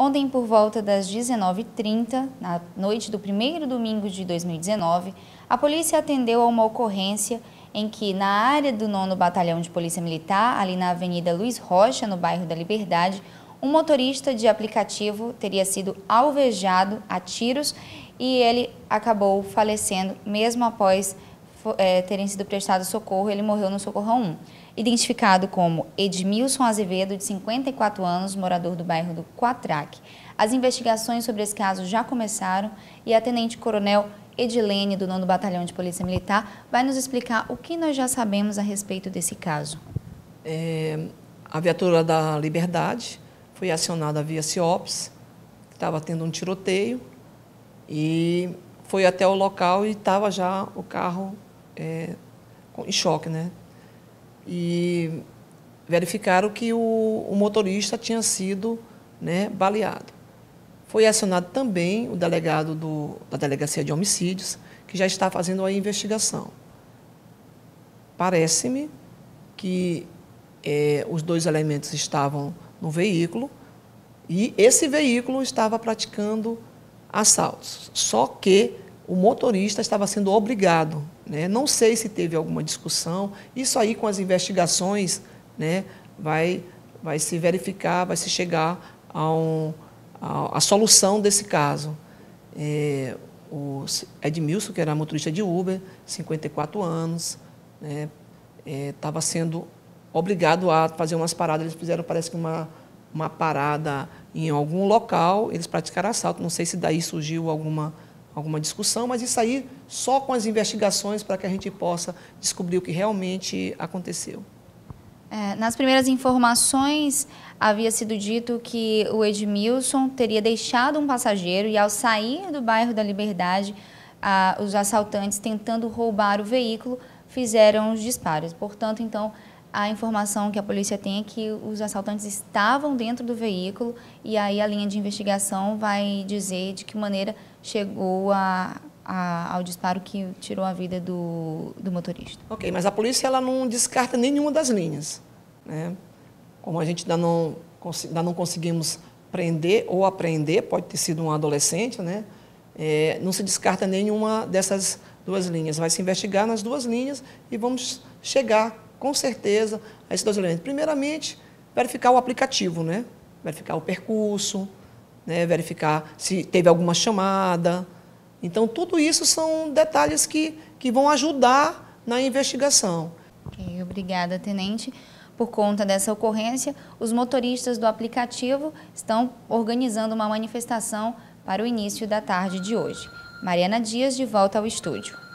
Ontem, por volta das 19h30, na noite do primeiro domingo de 2019, a polícia atendeu a uma ocorrência em que, na área do 9 Batalhão de Polícia Militar, ali na Avenida Luiz Rocha, no bairro da Liberdade, um motorista de aplicativo teria sido alvejado a tiros e ele acabou falecendo mesmo após é, terem sido prestados socorro, ele morreu no Socorro 1. Identificado como Edmilson Azevedo, de 54 anos, morador do bairro do Quatraque. As investigações sobre esse caso já começaram e a tenente-coronel Edilene, do 9 Batalhão de Polícia Militar, vai nos explicar o que nós já sabemos a respeito desse caso. É, a viatura da Liberdade foi acionada via CIOPS, que estava tendo um tiroteio, e foi até o local e estava já o carro é, em choque, né? E verificaram que o, o motorista tinha sido né, baleado. Foi acionado também o delegado do, da Delegacia de Homicídios, que já está fazendo a investigação. Parece-me que é, os dois elementos estavam no veículo e esse veículo estava praticando assaltos. Só que o motorista estava sendo obrigado né? Não sei se teve alguma discussão. Isso aí, com as investigações, né, vai, vai se verificar, vai se chegar a, um, a, a solução desse caso. É, o Edmilson, que era motorista de Uber, 54 anos, estava né, é, sendo obrigado a fazer umas paradas. Eles fizeram, parece que uma, uma parada em algum local, eles praticaram assalto. Não sei se daí surgiu alguma alguma discussão, mas isso aí só com as investigações para que a gente possa descobrir o que realmente aconteceu. É, nas primeiras informações, havia sido dito que o Edmilson teria deixado um passageiro e, ao sair do bairro da Liberdade, os assaltantes, tentando roubar o veículo, fizeram os disparos. Portanto, então, a informação que a polícia tem é que os assaltantes estavam dentro do veículo e aí a linha de investigação vai dizer de que maneira chegou a, a, ao disparo que tirou a vida do, do motorista. Ok, mas a polícia ela não descarta nenhuma das linhas. Né? Como a gente ainda não, ainda não conseguimos prender ou apreender, pode ter sido um adolescente, né? É, não se descarta nenhuma dessas duas linhas. Vai se investigar nas duas linhas e vamos chegar com certeza, esses dois elementos. Primeiramente, verificar o aplicativo, né? verificar o percurso, né? verificar se teve alguma chamada. Então, tudo isso são detalhes que, que vão ajudar na investigação. Okay, obrigada, Tenente. Por conta dessa ocorrência, os motoristas do aplicativo estão organizando uma manifestação para o início da tarde de hoje. Mariana Dias, de volta ao estúdio.